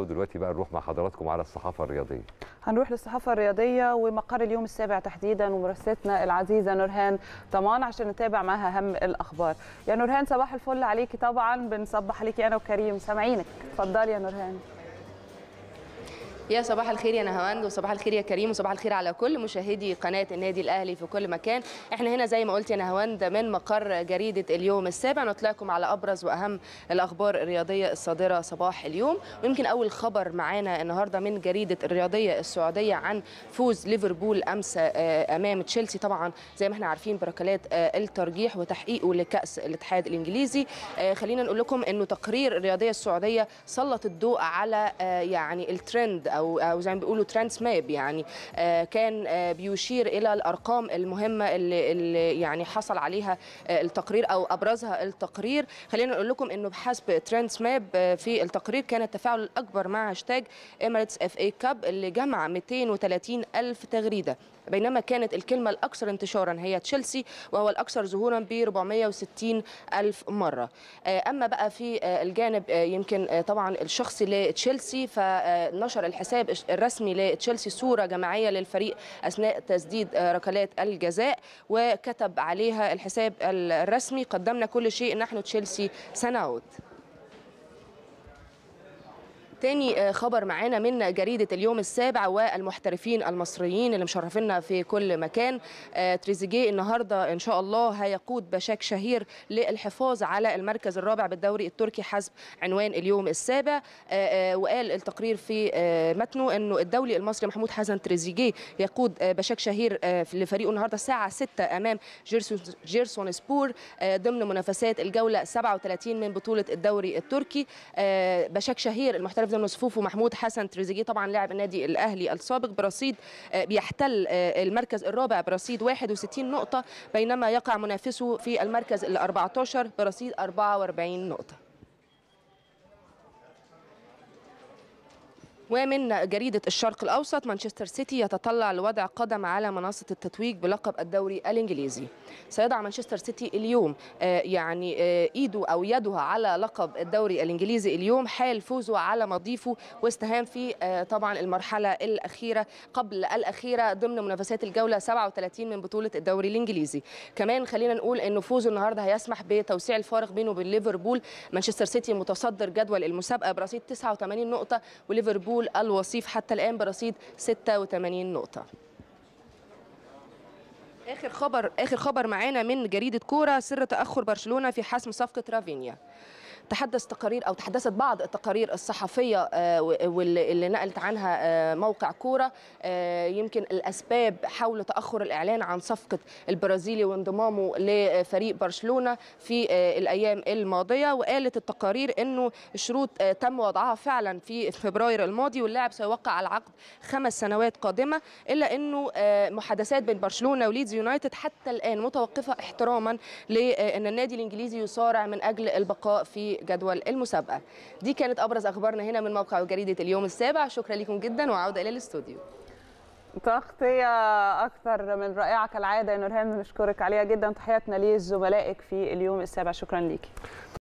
ودلوقتي بقى نروح مع حضراتكم على الصحافه الرياضيه هنروح للصحافه الرياضيه ومقر اليوم السابع تحديدا ومرستنا العزيزه نورهان طمان عشان نتابع معاها اهم الاخبار يا نورهان صباح الفل عليكي طبعا بنصبح عليكي انا وكريم سامعينك اتفضلي يا نورهان يا صباح الخير يا نهاوند وصباح الخير يا كريم وصباح الخير على كل مشاهدي قناه النادي الاهلي في كل مكان احنا هنا زي ما قلت يا نهاوند من مقر جريده اليوم السابع نطلعكم على ابرز واهم الاخبار الرياضيه الصادره صباح اليوم ويمكن اول خبر معانا النهارده من جريده الرياضيه السعوديه عن فوز ليفربول امس آه، امام تشيلسي طبعا زي ما احنا عارفين بركلات آه، الترجيح وتحقيقه لكاس الاتحاد الانجليزي آه، خلينا نقول لكم انه تقرير الرياضيه السعوديه سلط الضوء على يعني الترند او او زي ما بيقولوا ترانس ماب يعني آه، كان آه، بيشير الى الارقام المهمه اللي, اللي يعني حصل عليها آه، التقرير او ابرزها التقرير خلينا نقول لكم انه بحسب ترانس ماب في التقرير كان التفاعل الاكبر مع هاشتاج اميريتس اف اي كاب اللي جمع 230 الف تغريده بينما كانت الكلمة الأكثر انتشارا هي تشيلسي وهو الأكثر ظهورا ب 460 ألف مرة آه، أما بقى في آه، الجانب آه، يمكن طبعا الشخصي لتشيلسي فنشر الحساب الرسمي لتشيلسي صورة جماعية للفريق أثناء تسديد ركلات الجزاء وكتب عليها الحساب الرسمي قدمنا كل شيء نحن تشيلسي سنعود تاني آه، خبر معانا من جريدة اليوم السابع والمحترفين المصريين اللي مشرفينا في كل مكان آه، تريزيجيه النهاردة إن شاء الله هيقود بشاك شهير للحفاظ على المركز الرابع بالدوري التركي حسب عنوان اليوم السابع آه، وقال التقرير في متنه أنه الدولي المصري محمود حسن تريزيجيه يقود بشاك شهير لفريقه النهاردة الساعة 6 أمام جيرسون سبور ضمن منافسات الجولة 37 من بطولة الدوري التركي بشاك شهير المحترف حفظ المصفوف ومحمود حسن تريزيجيه طبعا لاعب النادي الاهلي السابق برصيد آه، بيحتل آه، المركز الرابع برصيد 61 نقطه بينما يقع منافسه في المركز ال 14 برصيد 44 نقطه ومن جريدة الشرق الأوسط مانشستر سيتي يتطلع لوضع قدم على منصة التتويج بلقب الدوري الإنجليزي سيضع مانشستر سيتي اليوم آه، يعني آه، إيده أو يدها على لقب الدوري الإنجليزي اليوم حال فوزه على مضيفه واستهام في آه، طبعا المرحلة الأخيرة قبل الأخيرة ضمن منافسات الجولة 37 من بطولة الدوري الإنجليزي كمان خلينا نقول أن فوزه النهاردة هيسمح بتوسيع الفارق بينه وبين ليفربول مانشستر سيتي متصدر جدول المسابقة برصيد 89 نقطة وليفربول يقول الوصيف حتى الآن برصيد 86 نقطة اخر خبر اخر خبر معانا من جريده كوره سر تاخر برشلونه في حسم صفقه رافينيا تحدث تقارير او تحدثت بعض التقارير الصحفيه آه، واللي نقلت عنها آه، موقع كوره آه، يمكن الاسباب حول تاخر الاعلان عن صفقه البرازيلي وانضمامه لفريق برشلونه في الايام الماضيه وقالت التقارير انه الشروط تم وضعها فعلا في فبراير الماضي واللاعب سيوقع على عقد خمس سنوات قادمه الا انه محادثات بين برشلونه وليدز يونايتد حتى الان متوقفه احتراما لان النادي الانجليزي يصارع من اجل البقاء في جدول المسابقه دي كانت ابرز اخبارنا هنا من موقع جريده اليوم السابع شكرا لكم جدا وعوده الى الاستوديو تغطية أكثر من رائعة كالعادة يا نورهان نشكرك عليها جدا تحياتنا لزملائك في اليوم السابع شكرا ليكي